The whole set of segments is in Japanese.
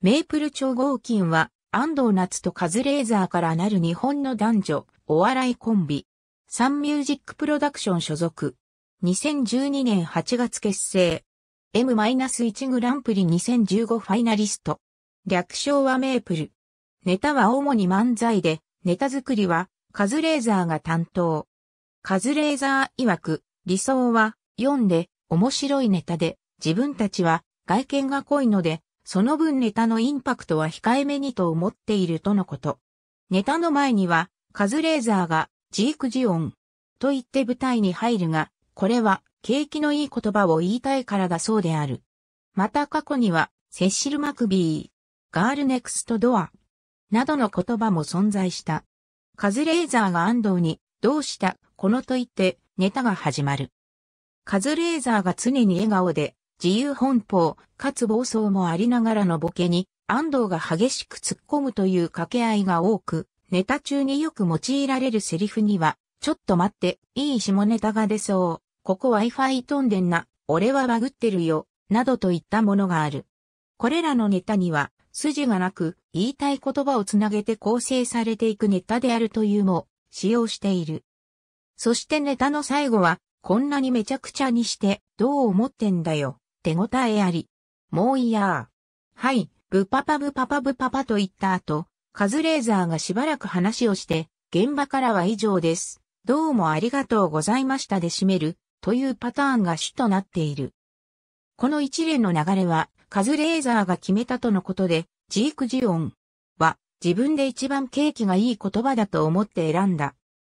メイプル超合金は、安藤夏とカズレーザーからなる日本の男女、お笑いコンビ。サンミュージックプロダクション所属。2012年8月結成。M-1 グランプリ2015ファイナリスト。略称はメープル。ネタは主に漫才で、ネタ作りは、カズレーザーが担当。カズレーザー曰く、理想は、読んで、面白いネタで、自分たちは、外見が濃いので、その分ネタのインパクトは控えめにと思っているとのこと。ネタの前には、カズレーザーが、ジークジオン、と言って舞台に入るが、これは、景気のいい言葉を言いたいからだそうである。また過去には、セシル・マクビー、ガール・ネクスト・ドア、などの言葉も存在した。カズレーザーが安藤に、どうした、このと言って、ネタが始まる。カズレーザーが常に笑顔で、自由奔放、かつ暴走もありながらのボケに、安藤が激しく突っ込むという掛け合いが多く、ネタ中によく用いられるセリフには、ちょっと待って、いい下ネタが出そう。ここ Wi-Fi 飛んでんな、俺はバグってるよ、などといったものがある。これらのネタには、筋がなく、言いたい言葉をつなげて構成されていくネタであるというも、使用している。そしてネタの最後は、こんなにめちゃくちゃにして、どう思ってんだよ。手応えあり。もういやー。はい、ブパパブパパブパパと言った後、カズレーザーがしばらく話をして、現場からは以上です。どうもありがとうございましたで締める、というパターンが主となっている。この一連の流れは、カズレーザーが決めたとのことで、ジークジオンは自分で一番景気がいい言葉だと思って選んだ。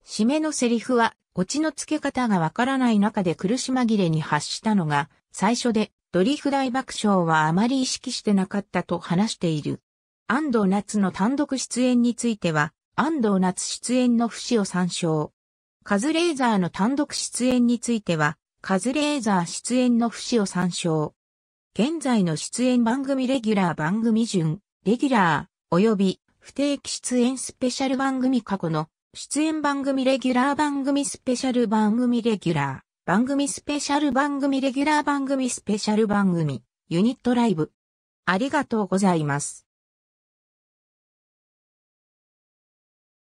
締めのセリフはオチの付け方がわからない中で苦し紛れに発したのが、最初で、ドリフ大爆笑はあまり意識してなかったと話している。安藤夏の単独出演については、安藤夏出演の節を参照。カズレーザーの単独出演については、カズレーザー出演の節を参照。現在の出演番組レギュラー番組順、レギュラー、及び不定期出演スペシャル番組過去の出演番組レギュラー番組スペシャル番組レギュラー、番組スペシャル番組レギュラー番組スペシャル番組、ユニットライブ。ありがとうございます。